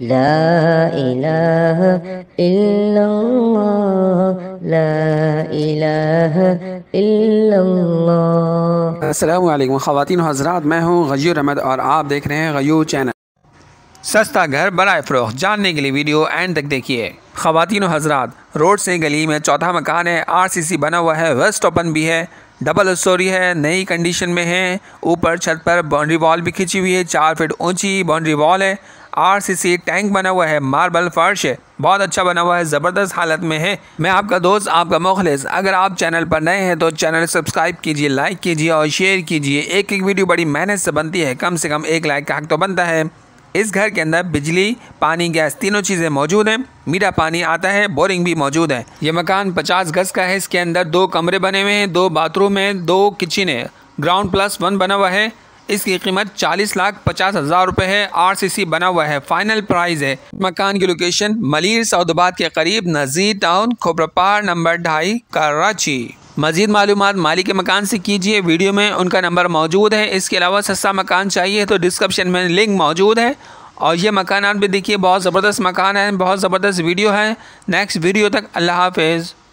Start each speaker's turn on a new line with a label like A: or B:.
A: لا إله
B: हजरात मैं हूँ गयूर अहमद और आप देख रहे हैं गयूर चैनल
C: सस्ता घर बरए फ़रोख जानने के लिए वीडियो एंड तक देखिए ख़वान हजरात रोड से गली में चौथा मकान है आर सी सी बना हुआ है वेस्ट ओपन भी है डबल स्टोरी है नई कंडीशन में है ऊपर छत पर बाउंड्री वॉल भी खींची हुई है चार फिट ऊंची बाउंड्री वॉल है आरसीसी टैंक बना हुआ है मार्बल फर्श है बहुत अच्छा बना हुआ है ज़बरदस्त हालत में है मैं आपका दोस्त आपका मुखलिस अगर आप चैनल पर नए हैं तो चैनल सब्सक्राइब कीजिए लाइक कीजिए और शेयर कीजिए एक एक वीडियो बड़ी मेहनत से बनती है कम से कम एक लाइक का हक तो बनता है इस घर के अंदर बिजली पानी गैस तीनों चीज़ें मौजूद हैं मीठा पानी आता है बोरिंग भी मौजूद है ये मकान 50 गज का है इसके अंदर दो कमरे बने हुए हैं दो बाथरूम है दो किचन है ग्राउंड प्लस वन बना हुआ है इसकी कीमत चालीस लाख पचास हज़ार रुपये है आरसीसी बना हुआ है फाइनल प्राइस है मकान की लोकेशन मलिर सऊदाबाद के करीब नज़ीर टाउन खोपरपाड़ नंबर ढाई कराची मजीद मालूम मालिक के मकान से कीजिए वीडियो में उनका नंबर मौजूद है इसके अलावा सस्ता मकान चाहिए तो डिस्क्रिप्शन में लिंक मौजूद है और ये मकान आप भी देखिए बहुत ज़बरदस्त मकान है बहुत ज़बरदस्त वीडियो है नेक्स्ट वीडियो तक अल्लाह हाफिज़